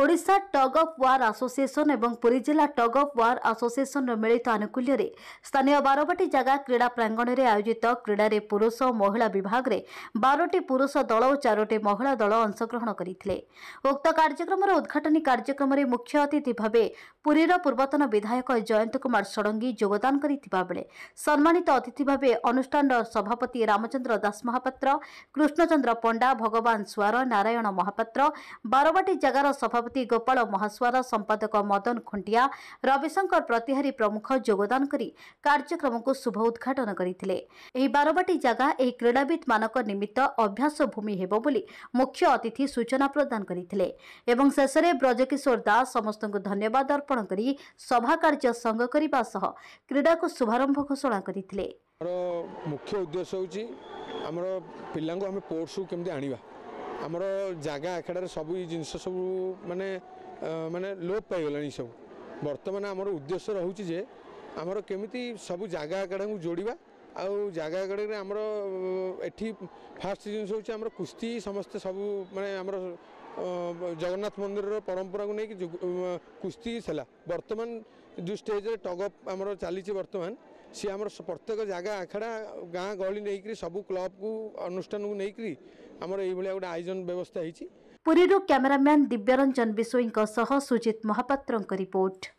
Odisha tug of war association ଏବଂ ପୁରୀ ଜିଲ୍ଲା tug of war ଆସୋସିଏସନ୍ର ମିଳିତ ଆନୁକୂଲ୍ୟରେ ସ୍ଥାନୀୟ ବାରବାଟି ଜାଗା କ୍ରୀଡ଼ା ପ୍ରାଙ୍ଗଣରେ ଆୟୋଜିତ କ୍ରୀଡ଼ାରେ ପୁରୁଷ ଓ ମହିଳା ବିଭାଗରେ ବାରଟି ପୁରୁଷ ଦଳ ଓ ଚାରୋଟି ମହିଳା ଦଳ ଅଂଶଗ୍ରହଣ କରିଥିଲେ ଉକ୍ତ କାର୍ଯ୍ୟକ୍ରମର ଉଦ୍ଘାଟନୀ କାର୍ଯ୍ୟକ୍ରମରେ ମୁଖ୍ୟ ଅତିଥି ଭାବେ ପୁରୀର ପୂର୍ବତନ ବିଧାୟକ ଜୟନ୍ତ କୁମାର ଷଡ଼ଙ୍ଗୀ ଯୋଗଦାନ କରିଥିବାବେଳେ ସମ୍ମାନିତ ଅତିଥି ଭାବେ ଅନୁଷ୍ଠାନର ସଭାପତି ରାମଚନ୍ଦ୍ର ଦାସ ମହାପାତ୍ର କୃଷ୍ଣଚନ୍ଦ୍ର ପଣ୍ଡା ଭଗବାନ ସୁଆର ନାରାୟଣ ମହାପାତ୍ର ବାରବାଟି ଜାଗାର ସଭାପତି ସଭାପତି ଗୋପାଳ ମହାସ୍ୱାର ସମ୍ପାଦକ ମଦନ ଖୁଣ୍ଟିଆ ରବିଶଙ୍କର ପ୍ରତିହାରୀ ପ୍ରମୁଖ ଯୋଗଦାନ କରି କାର୍ଯ୍ୟକ୍ରମକୁ ଶୁଭ ଉଦ୍ଘାଟନ କରିଥିଲେ ଏହି ବାରବାଟୀ ଜାଗା ଏହି କ୍ରୀଡ଼ାବିତ୍ମାନଙ୍କ ନିମିତ୍ତ ଅଭ୍ୟାସ ଭୂମି ହେବ ବୋଲି ମୁଖ୍ୟ ଅତିଥି ସୂଚନା ପ୍ରଦାନ କରିଥିଲେ ଏବଂ ଶେଷରେ ବ୍ରଜକିଶୋର ଦାସ ସମସ୍ତଙ୍କୁ ଧନ୍ୟବାଦ ଅର୍ପଣ କରି ସଭା କାର୍ଯ୍ୟ ସଂଘ କରିବା ସହ କ୍ରୀଡ଼ାକୁ ଶୁଭାରମ୍ଭ ଘୋଷଣା କରିଥିଲେ ମୁଖ୍ୟ ଉଦ୍ଦେଶ୍ୟ ହେଉଛି ଆମର ପିଲାଙ୍କୁ ଆମେ ପୋର୍ଟସକୁ କେମିତି ଆଣିବା ଆମର ଜାଗା ଆଖଡ଼ାରେ ସବୁ ଏଇ ଜିନିଷ ସବୁ ମାନେ ମାନେ ଲୋପ ପାଇଗଲାଣି ସବୁ ବର୍ତ୍ତମାନ ଆମର ଉଦ୍ଦେଶ୍ୟ ରହୁଛି ଯେ ଆମର କେମିତି ସବୁ ଜାଗା ଆଖଡ଼ାକୁ ଯୋଡ଼ିବା ଆଉ ଜାଗା ଆଖଡ଼ାରେ ଆମର ଏଠି ଫାଷ୍ଟ ଜିନିଷ ହେଉଛି ଆମର କୁସ୍ତି ସମସ୍ତେ ସବୁ ମାନେ ଆମର ଜଗନ୍ନାଥ ମନ୍ଦିରର ପରମ୍ପରାକୁ ନେଇକି କୁସ୍ତି ହେଲା ବର୍ତ୍ତମାନ ଯେଉଁ ଷ୍ଟେଜ୍ରେ ଟଗ୍ ଅଫ୍ ଆମର ଚାଲିଛି ବର୍ତ୍ତମାନ सि आम प्रत्येक जागढा गाँ गहलि नै सब क्लब कुनै आम आयोजन व्यवस्था है पुरीहरू क्यमेरा्यान दिव्य रञ्जन सह सुजित महापत्रको रिपोर्ट